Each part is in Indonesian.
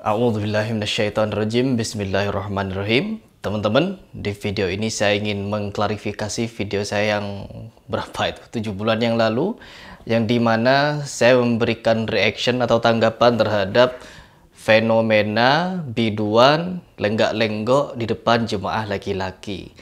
A'udzubillahiminasyaitonirrojim Bismillahirrahmanirrahim Teman-teman, di video ini saya ingin mengklarifikasi video saya yang berapa itu? 7 bulan yang lalu yang dimana saya memberikan reaction atau tanggapan terhadap fenomena biduan lenggak-lenggok di depan jemaah laki-laki.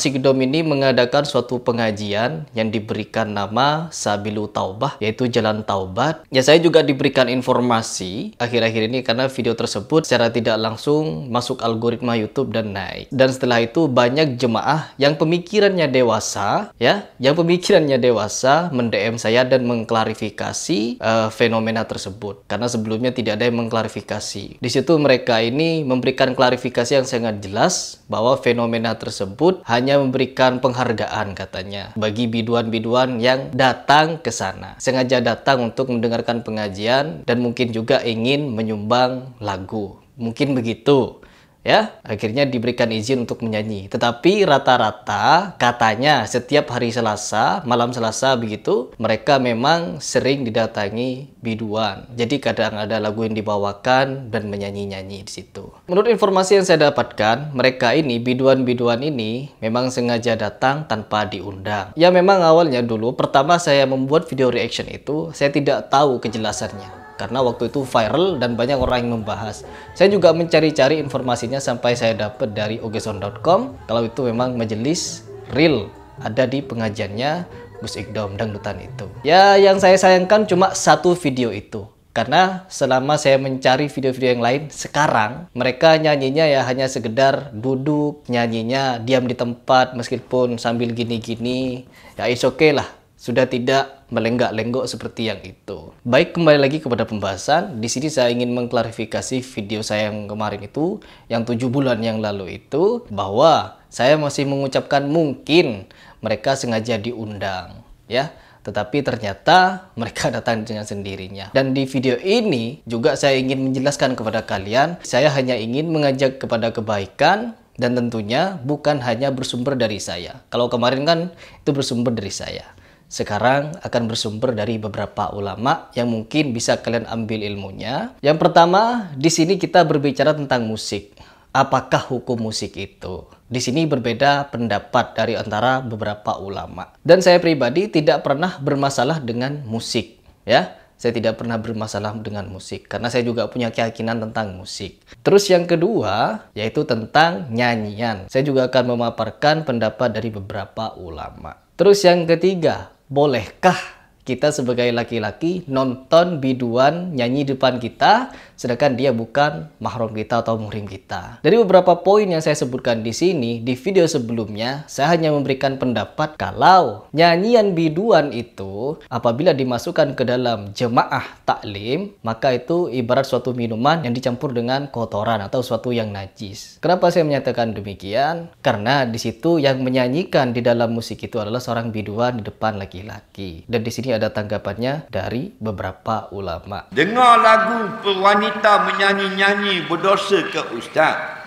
Asikdom ini mengadakan suatu pengajian yang diberikan nama Sabilu Taubah, yaitu Jalan Taubat. Ya, saya juga diberikan informasi akhir-akhir ini karena video tersebut secara tidak langsung masuk algoritma YouTube dan naik. Dan setelah itu banyak jemaah yang pemikirannya dewasa, ya, yang pemikirannya dewasa mendm saya dan mengklarifikasi uh, fenomena tersebut. Karena sebelumnya tidak ada yang mengklarifikasi. Di situ mereka ini memberikan klarifikasi yang sangat jelas bahwa fenomena tersebut hanya hanya memberikan penghargaan katanya bagi biduan-biduan yang datang ke sana. Sengaja datang untuk mendengarkan pengajian dan mungkin juga ingin menyumbang lagu. Mungkin begitu ya akhirnya diberikan izin untuk menyanyi tetapi rata-rata katanya setiap hari Selasa malam Selasa begitu mereka memang sering didatangi biduan jadi kadang ada lagu yang dibawakan dan menyanyi-nyanyi di situ menurut informasi yang saya dapatkan mereka ini biduan-biduan ini memang sengaja datang tanpa diundang ya memang awalnya dulu pertama saya membuat video reaction itu saya tidak tahu kejelasannya karena waktu itu viral dan banyak orang yang membahas. Saya juga mencari-cari informasinya sampai saya dapat dari ogeson.com kalau itu memang majelis real ada di pengajiannya Gus Ikdom dangdutan itu. Ya yang saya sayangkan cuma satu video itu. Karena selama saya mencari video-video yang lain, sekarang mereka nyanyinya ya hanya sekedar duduk, nyanyinya diam di tempat meskipun sambil gini-gini. Ya it's okay lah, sudah tidak melenggak-lenggok seperti yang itu. Baik, kembali lagi kepada pembahasan. Di sini saya ingin mengklarifikasi video saya yang kemarin itu, yang tujuh bulan yang lalu itu, bahwa saya masih mengucapkan mungkin mereka sengaja diundang, ya. Tetapi ternyata mereka datang dengan sendirinya. Dan di video ini juga saya ingin menjelaskan kepada kalian, saya hanya ingin mengajak kepada kebaikan dan tentunya bukan hanya bersumber dari saya. Kalau kemarin kan itu bersumber dari saya sekarang akan bersumber dari beberapa ulama yang mungkin bisa kalian ambil ilmunya. Yang pertama, di sini kita berbicara tentang musik. Apakah hukum musik itu? Di sini berbeda pendapat dari antara beberapa ulama. Dan saya pribadi tidak pernah bermasalah dengan musik, ya. Saya tidak pernah bermasalah dengan musik karena saya juga punya keyakinan tentang musik. Terus yang kedua yaitu tentang nyanyian. Saya juga akan memaparkan pendapat dari beberapa ulama. Terus yang ketiga, bolehkah kita sebagai laki-laki nonton biduan nyanyi depan kita sedangkan dia bukan mahram kita atau muhrim kita. Dari beberapa poin yang saya sebutkan di sini di video sebelumnya, saya hanya memberikan pendapat kalau nyanyian biduan itu apabila dimasukkan ke dalam jemaah taklim, maka itu ibarat suatu minuman yang dicampur dengan kotoran atau suatu yang najis. Kenapa saya menyatakan demikian? Karena di situ yang menyanyikan di dalam musik itu adalah seorang biduan di depan laki-laki. Dan di sini ada tanggapannya dari beberapa ulama. Dengar lagu perwani wanita menyanyi-nyanyi berdosa ke ustaz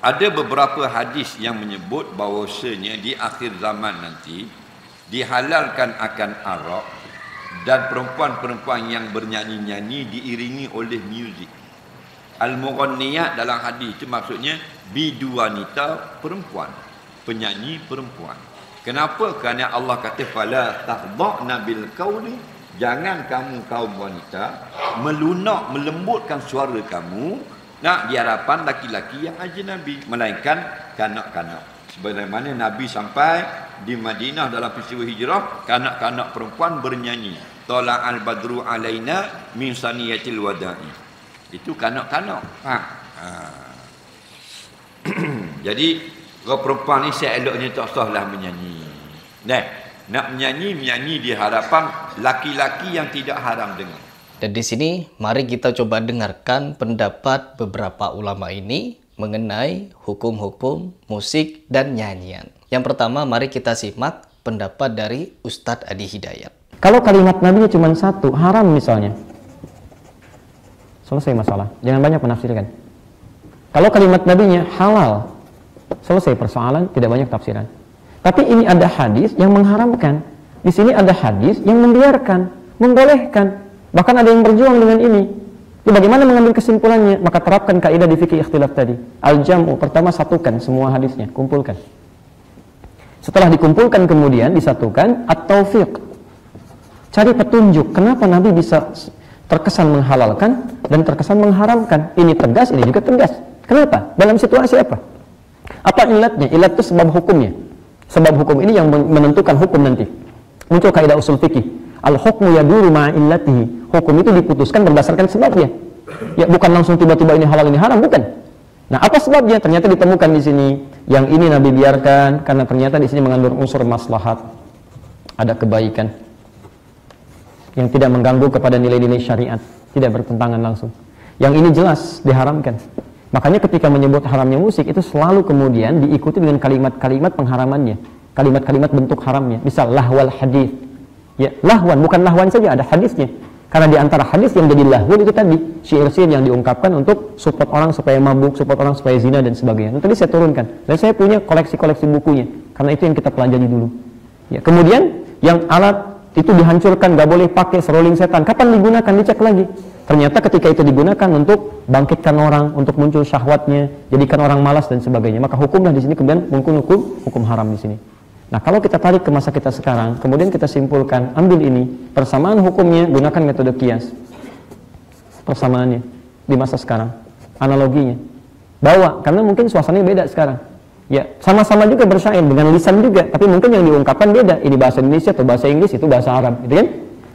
ada beberapa hadis yang menyebut bahawasanya di akhir zaman nanti dihalalkan akan arak dan perempuan-perempuan yang bernyanyi-nyanyi diiringi oleh muzik al-mughanniyat dalam hadis itu maksudnya bidu wanita perempuan penyanyi perempuan kenapa kerana Allah kata fala tahdha nabil qauli Jangan kamu kaum wanita melunak melembutkan suara kamu nak di harapan laki-laki yang aja Nabi melainkan kanak-kanak. Sebagaimana Nabi sampai di Madinah dalam peristiwa hijrah, kanak-kanak perempuan bernyanyi. Tola al badru alaina min saniyatil wada'i. Itu kanak-kanak. Ha. ha. Jadi kalau perempuan ni seeloknya tak sahlah menyanyi. Nah, Nak menyanyi, menyanyi di hadapan laki-laki yang tidak haram dengar. Dan di sini mari kita coba dengarkan pendapat beberapa ulama ini mengenai hukum-hukum musik dan nyanyian. Yang pertama mari kita simak pendapat dari Ustadz Adi Hidayat. Kalau kalimat Nabi cuma satu, haram misalnya. Selesai masalah. Jangan banyak menafsirkan. Kalau kalimat nabinya halal, selesai persoalan, tidak banyak tafsiran. Tapi ini ada hadis yang mengharamkan. Di sini ada hadis yang membiarkan, membolehkan. Bahkan ada yang berjuang dengan ini. Jadi ya, bagaimana mengambil kesimpulannya? Maka terapkan kaidah di fikih ikhtilaf tadi. Al-jam'u pertama satukan semua hadisnya, kumpulkan. Setelah dikumpulkan kemudian disatukan at-taufiq. Cari petunjuk kenapa Nabi bisa terkesan menghalalkan dan terkesan mengharamkan. Ini tegas, ini juga tegas. Kenapa? Dalam situasi apa? Apa ilatnya? Ilat itu sebab hukumnya sebab hukum ini yang menentukan hukum nanti muncul kaidah usul fikih al hukmu rumah ma'illatihi hukum itu diputuskan berdasarkan sebabnya ya bukan langsung tiba-tiba ini halal ini haram bukan nah apa sebabnya ternyata ditemukan di sini yang ini Nabi biarkan karena ternyata di sini mengandung unsur maslahat ada kebaikan yang tidak mengganggu kepada nilai-nilai syariat tidak bertentangan langsung yang ini jelas diharamkan Makanya ketika menyebut haramnya musik itu selalu kemudian diikuti dengan kalimat-kalimat pengharamannya, kalimat-kalimat bentuk haramnya. Misal lahwal hadis. Ya, lahwan bukan lahwan saja ada hadisnya. Karena di antara hadis yang jadi lahwan itu tadi syair-syair yang diungkapkan untuk support orang supaya mabuk, support orang supaya zina dan sebagainya. Nah, tadi saya turunkan dan saya punya koleksi-koleksi bukunya karena itu yang kita pelajari dulu. Ya, kemudian yang alat itu dihancurkan, gak boleh pakai seruling setan. Kapan digunakan? Dicek lagi. Ternyata ketika itu digunakan untuk bangkitkan orang, untuk muncul syahwatnya, jadikan orang malas dan sebagainya. Maka hukumlah di sini kemudian mungkin hukum hukum haram di sini. Nah kalau kita tarik ke masa kita sekarang, kemudian kita simpulkan, ambil ini, persamaan hukumnya gunakan metode kias. Persamaannya di masa sekarang, analoginya. Bawa, karena mungkin suasananya beda sekarang. Ya, sama-sama juga bersyair dengan lisan juga, tapi mungkin yang diungkapkan beda. Ini bahasa Indonesia atau bahasa Inggris itu bahasa Arab, gitu kan?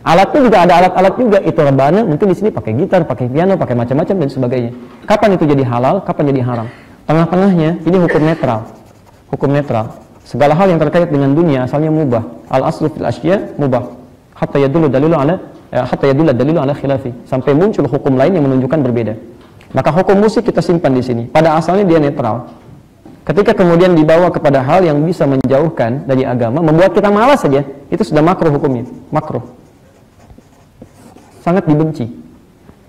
Alatnya juga ada alat-alat juga itu rebana mungkin di sini pakai gitar, pakai piano, pakai macam-macam dan sebagainya. Kapan itu jadi halal, kapan jadi haram? Tengah-tengahnya ini hukum netral. Hukum netral. Segala hal yang terkait dengan dunia asalnya mubah. Al aslu fil asya mubah. Hatta yadullu dalilu ala eh, hatta yadullu dalilu ala khilafi. Sampai muncul hukum lain yang menunjukkan berbeda. Maka hukum musik kita simpan di sini. Pada asalnya dia netral. Ketika kemudian dibawa kepada hal yang bisa menjauhkan dari agama, membuat kita malas saja, itu sudah makruh hukumnya, makruh. Sangat dibenci.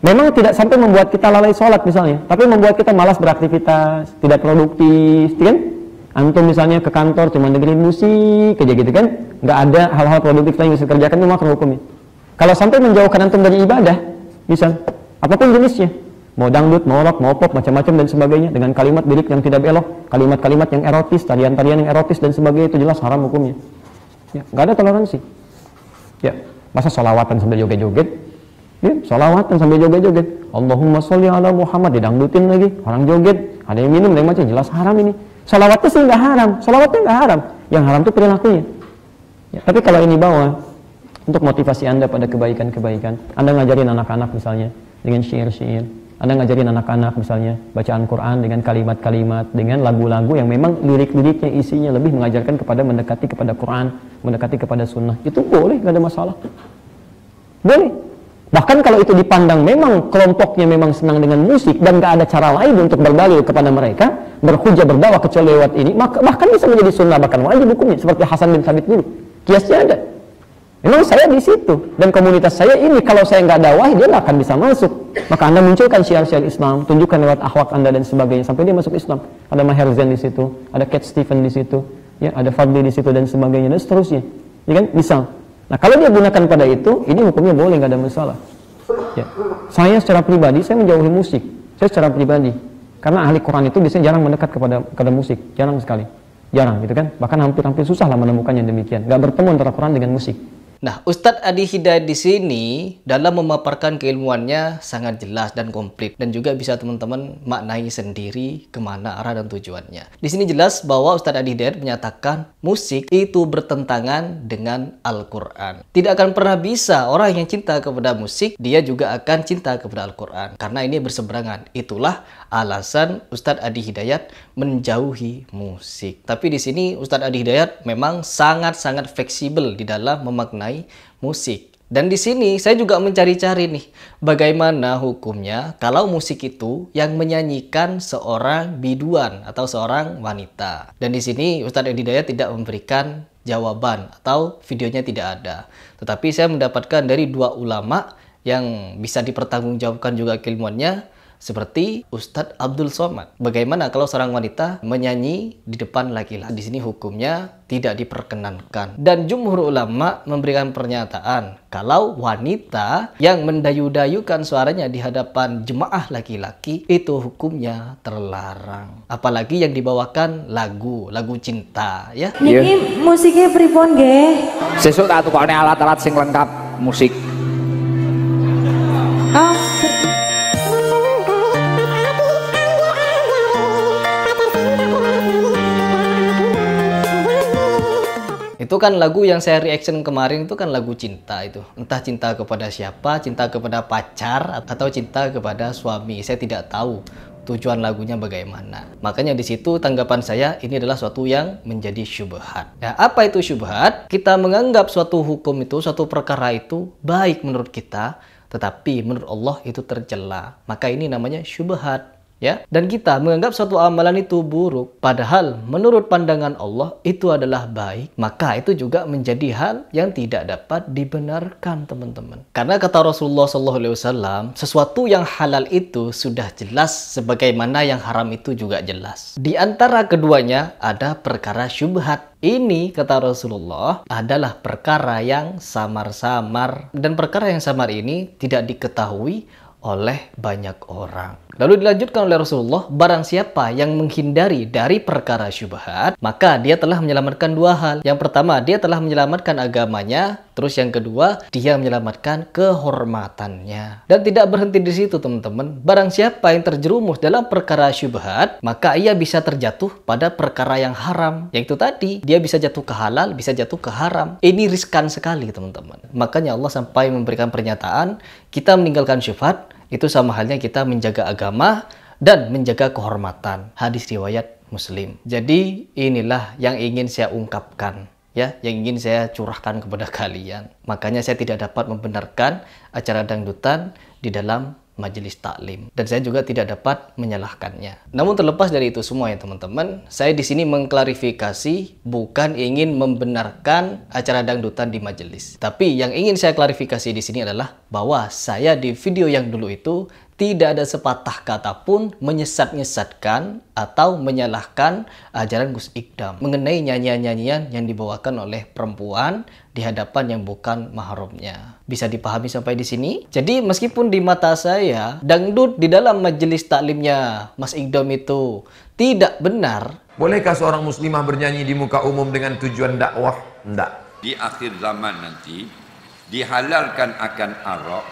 Memang tidak sampai membuat kita lalai sholat misalnya, tapi membuat kita malas beraktivitas, tidak produktif, ya kan? Antum misalnya ke kantor cuma dengerin musik, kayak gitu kan? Nggak ada hal-hal produktif yang bisa kerjakan itu makruh hukumnya. Kalau sampai menjauhkan antum dari ibadah, bisa apapun jenisnya, mau dangdut, mau rock, mau pop, macam-macam dan sebagainya dengan kalimat lirik yang tidak belok, kalimat-kalimat yang erotis, tarian-tarian yang erotis dan sebagainya itu jelas haram hukumnya. Ya, gak ada toleransi. Ya, masa solawatan sambil joget-joget? Ya, solawatan sambil joget-joget. Allahumma sholli ala Muhammad didangdutin lagi, orang joget, ada yang minum, ada yang macam jelas haram ini. Solawatnya sih nggak haram, solawatnya nggak haram. Yang haram itu perilakunya. Ya, tapi kalau ini bawa untuk motivasi anda pada kebaikan-kebaikan, anda ngajarin anak-anak misalnya dengan syair-syair, anda ngajarin anak-anak misalnya bacaan Quran dengan kalimat-kalimat, dengan lagu-lagu yang memang lirik-liriknya isinya lebih mengajarkan kepada mendekati kepada Quran, mendekati kepada sunnah. Itu boleh, gak ada masalah. Boleh. Bahkan kalau itu dipandang memang kelompoknya memang senang dengan musik dan gak ada cara lain untuk berdalil kepada mereka, berhujah berdawah kecuali lewat ini, maka bahkan bisa menjadi sunnah, bahkan wajib hukumnya seperti Hasan bin Sabit dulu. Kiasnya ada. Memang saya di situ dan komunitas saya ini kalau saya nggak dakwah dia nggak akan bisa masuk. Maka anda munculkan syiar-syiar Islam, tunjukkan lewat ahwak anda dan sebagainya sampai dia masuk Islam. Ada Maher Zain di situ, ada Cat Stephen di situ, ya ada Fadli di situ dan sebagainya dan seterusnya. Ini ya kan? Misal. Nah kalau dia gunakan pada itu, ini hukumnya boleh nggak ada masalah. Ya. Saya secara pribadi saya menjauhi musik. Saya secara pribadi karena ahli Quran itu biasanya jarang mendekat kepada kepada musik, jarang sekali, jarang gitu kan. Bahkan hampir-hampir susah lah menemukan yang demikian. Gak bertemu antara Quran dengan musik. Nah, Ustadz Adi Hidayat di sini dalam memaparkan keilmuannya sangat jelas dan komplit dan juga bisa teman-teman maknai sendiri kemana arah dan tujuannya. Di sini jelas bahwa Ustadz Adi Hidayat menyatakan musik itu bertentangan dengan Al-Quran. Tidak akan pernah bisa orang yang cinta kepada musik, dia juga akan cinta kepada Al-Quran. Karena ini berseberangan. Itulah alasan Ustadz Adi Hidayat menjauhi musik. Tapi di sini Ustadz Adi Hidayat memang sangat-sangat fleksibel di dalam memaknai musik. Dan di sini saya juga mencari-cari nih bagaimana hukumnya kalau musik itu yang menyanyikan seorang biduan atau seorang wanita. Dan di sini Ustadz Adi Hidayat tidak memberikan jawaban atau videonya tidak ada. Tetapi saya mendapatkan dari dua ulama yang bisa dipertanggungjawabkan juga keilmuannya seperti Ustadz Abdul Somad. Bagaimana kalau seorang wanita menyanyi di depan laki-laki? Nah, di sini hukumnya tidak diperkenankan. Dan jumhur ulama memberikan pernyataan kalau wanita yang mendayu-dayukan suaranya di hadapan jemaah laki-laki itu hukumnya terlarang. Apalagi yang dibawakan lagu, lagu cinta ya. Ini iya. musiknya pripon nggih? Sesuk tak alat-alat sing lengkap musik. itu kan lagu yang saya reaction kemarin itu kan lagu cinta itu entah cinta kepada siapa cinta kepada pacar atau cinta kepada suami saya tidak tahu tujuan lagunya bagaimana. Makanya di situ tanggapan saya ini adalah suatu yang menjadi syubhat. Nah, apa itu syubhat? Kita menganggap suatu hukum itu, suatu perkara itu baik menurut kita, tetapi menurut Allah itu tercela. Maka ini namanya syubhat ya. Dan kita menganggap suatu amalan itu buruk padahal menurut pandangan Allah itu adalah baik, maka itu juga menjadi hal yang tidak dapat dibenarkan, teman-teman. Karena kata Rasulullah sallallahu alaihi wasallam, sesuatu yang halal itu sudah jelas sebagaimana yang haram itu juga jelas. Di antara keduanya ada perkara syubhat ini kata Rasulullah adalah perkara yang samar-samar dan perkara yang samar ini tidak diketahui oleh banyak orang. Lalu dilanjutkan oleh Rasulullah, barang siapa yang menghindari dari perkara syubhat, maka dia telah menyelamatkan dua hal. Yang pertama, dia telah menyelamatkan agamanya, terus yang kedua, dia menyelamatkan kehormatannya. Dan tidak berhenti di situ, teman-teman. Barang siapa yang terjerumus dalam perkara syubhat, maka ia bisa terjatuh pada perkara yang haram. Yaitu tadi, dia bisa jatuh ke halal, bisa jatuh ke haram. Ini riskan sekali, teman-teman. Makanya Allah sampai memberikan pernyataan, kita meninggalkan syubhat, itu sama halnya kita menjaga agama dan menjaga kehormatan. Hadis riwayat Muslim. Jadi inilah yang ingin saya ungkapkan ya yang ingin saya curahkan kepada kalian. Makanya saya tidak dapat membenarkan acara dangdutan di dalam majelis taklim dan saya juga tidak dapat menyalahkannya. Namun terlepas dari itu semua ya teman-teman, saya di sini mengklarifikasi bukan ingin membenarkan acara dangdutan di majelis. Tapi yang ingin saya klarifikasi di sini adalah bahwa saya di video yang dulu itu tidak ada sepatah kata pun menyesat-nyesatkan atau menyalahkan ajaran Gus Iqdam mengenai nyanyian-nyanyian yang dibawakan oleh perempuan di hadapan yang bukan mahramnya. Bisa dipahami sampai di sini? Jadi meskipun di mata saya dangdut di dalam majelis taklimnya Mas Iqdam itu tidak benar. Bolehkah seorang muslimah bernyanyi di muka umum dengan tujuan dakwah? Tidak. Di akhir zaman nanti dihalalkan akan arak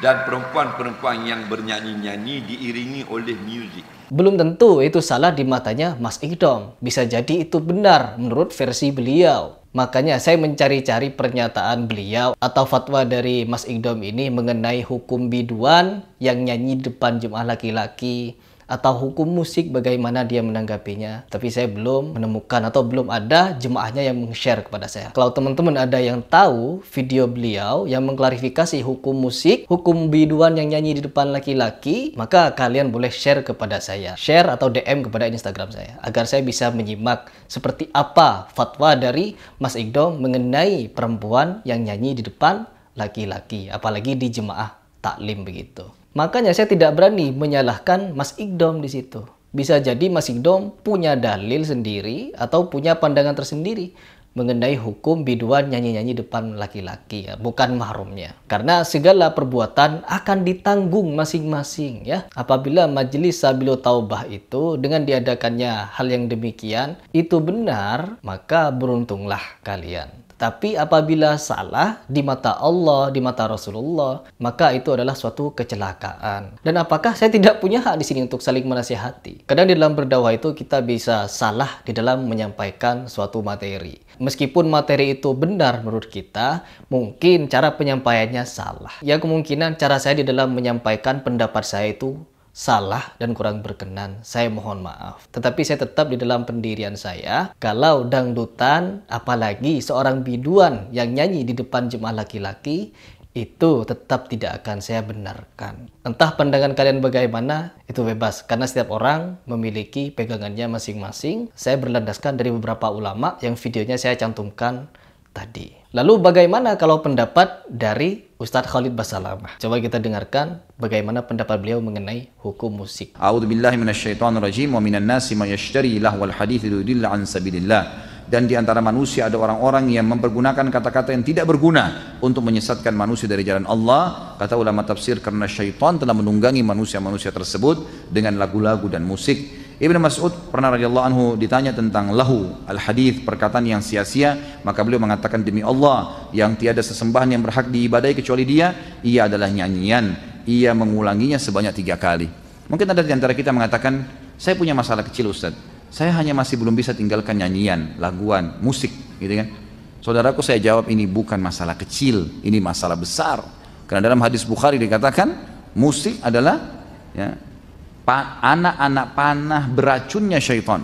dan perempuan-perempuan yang bernyanyi-nyanyi diiringi oleh muzik. Belum tentu itu salah di matanya Mas Ikdom. Bisa jadi itu benar menurut versi beliau. Makanya saya mencari-cari pernyataan beliau atau fatwa dari Mas Ikdom ini mengenai hukum biduan yang nyanyi depan jemaah laki-laki atau hukum musik bagaimana dia menanggapinya tapi saya belum menemukan atau belum ada jemaahnya yang meng-share kepada saya kalau teman-teman ada yang tahu video beliau yang mengklarifikasi hukum musik hukum biduan yang nyanyi di depan laki-laki maka kalian boleh share kepada saya share atau DM kepada Instagram saya agar saya bisa menyimak seperti apa fatwa dari Mas Igdo mengenai perempuan yang nyanyi di depan laki-laki apalagi di jemaah taklim begitu Makanya saya tidak berani menyalahkan Mas Ikdom di situ. Bisa jadi Mas Ikdom punya dalil sendiri atau punya pandangan tersendiri mengenai hukum biduan nyanyi-nyanyi depan laki-laki ya, bukan mahrumnya. Karena segala perbuatan akan ditanggung masing-masing ya. Apabila majelis sabilo taubah itu dengan diadakannya hal yang demikian itu benar, maka beruntunglah kalian. Tapi apabila salah di mata Allah, di mata Rasulullah, maka itu adalah suatu kecelakaan. Dan apakah saya tidak punya hak di sini untuk saling menasihati? Kadang di dalam berdakwah itu kita bisa salah di dalam menyampaikan suatu materi. Meskipun materi itu benar menurut kita, mungkin cara penyampaiannya salah. Ya kemungkinan cara saya di dalam menyampaikan pendapat saya itu salah dan kurang berkenan. Saya mohon maaf. Tetapi saya tetap di dalam pendirian saya, kalau dangdutan, apalagi seorang biduan yang nyanyi di depan jemaah laki-laki, itu tetap tidak akan saya benarkan. Entah pandangan kalian bagaimana, itu bebas. Karena setiap orang memiliki pegangannya masing-masing. Saya berlandaskan dari beberapa ulama yang videonya saya cantumkan tadi. Lalu bagaimana kalau pendapat dari Ustadz Khalid Basalamah. Coba kita dengarkan bagaimana pendapat beliau mengenai hukum musik. wa minan nasi lahwal Dan di antara manusia ada orang-orang yang mempergunakan kata-kata yang tidak berguna untuk menyesatkan manusia dari jalan Allah. Kata ulama tafsir karena syaitan telah menunggangi manusia-manusia tersebut dengan lagu-lagu dan musik Ibnu Mas'ud pernah radhiyallahu anhu ditanya tentang lahu al hadith perkataan yang sia-sia maka beliau mengatakan demi Allah yang tiada sesembahan yang berhak diibadai kecuali dia ia adalah nyanyian ia mengulanginya sebanyak tiga kali mungkin ada di antara kita mengatakan saya punya masalah kecil Ustaz saya hanya masih belum bisa tinggalkan nyanyian laguan musik gitu kan saudaraku saya jawab ini bukan masalah kecil ini masalah besar karena dalam hadis Bukhari dikatakan musik adalah ya, anak-anak panah beracunnya syaitan.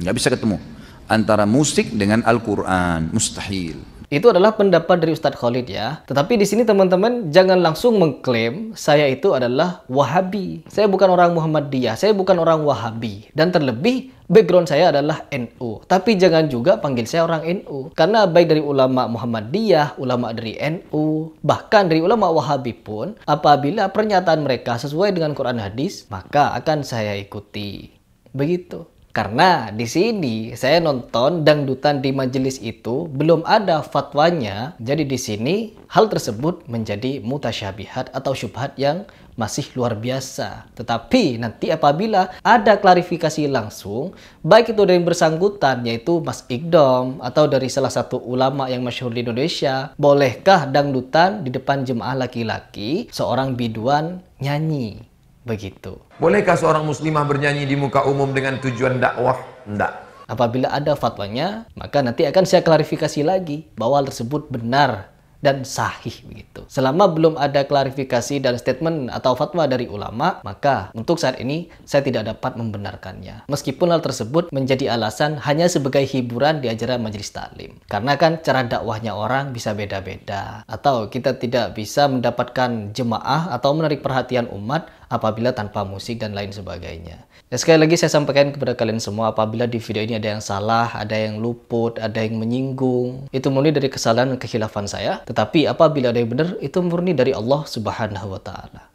Nggak bisa ketemu antara musik dengan Al-Quran, mustahil. Itu adalah pendapat dari Ustadz Khalid ya. Tetapi di sini teman-teman jangan langsung mengklaim saya itu adalah Wahabi. Saya bukan orang Muhammadiyah, saya bukan orang Wahabi. Dan terlebih background saya adalah NU. Tapi jangan juga panggil saya orang NU. Karena baik dari ulama Muhammadiyah, ulama dari NU, bahkan dari ulama Wahabi pun, apabila pernyataan mereka sesuai dengan Quran hadis, maka akan saya ikuti. Begitu. Karena di sini saya nonton dangdutan di majelis itu belum ada fatwanya, jadi di sini hal tersebut menjadi mutasyabihat atau syubhat yang masih luar biasa. Tetapi nanti apabila ada klarifikasi langsung, baik itu dari yang bersangkutan yaitu Mas Iqdom atau dari salah satu ulama yang masyhur di Indonesia, bolehkah dangdutan di depan jemaah laki-laki seorang biduan nyanyi? begitu. Bolehkah seorang muslimah bernyanyi di muka umum dengan tujuan dakwah? Tidak. Apabila ada fatwanya, maka nanti akan saya klarifikasi lagi bahwa tersebut benar dan sahih begitu. Selama belum ada klarifikasi dan statement atau fatwa dari ulama, maka untuk saat ini saya tidak dapat membenarkannya. Meskipun hal tersebut menjadi alasan hanya sebagai hiburan di ajaran majelis taklim. Karena kan cara dakwahnya orang bisa beda-beda atau kita tidak bisa mendapatkan jemaah atau menarik perhatian umat apabila tanpa musik dan lain sebagainya. Ya, sekali lagi saya sampaikan kepada kalian semua apabila di video ini ada yang salah, ada yang luput, ada yang menyinggung, itu murni dari kesalahan dan kehilafan saya. Tetapi apabila ada yang benar, itu murni dari Allah Subhanahu wa taala.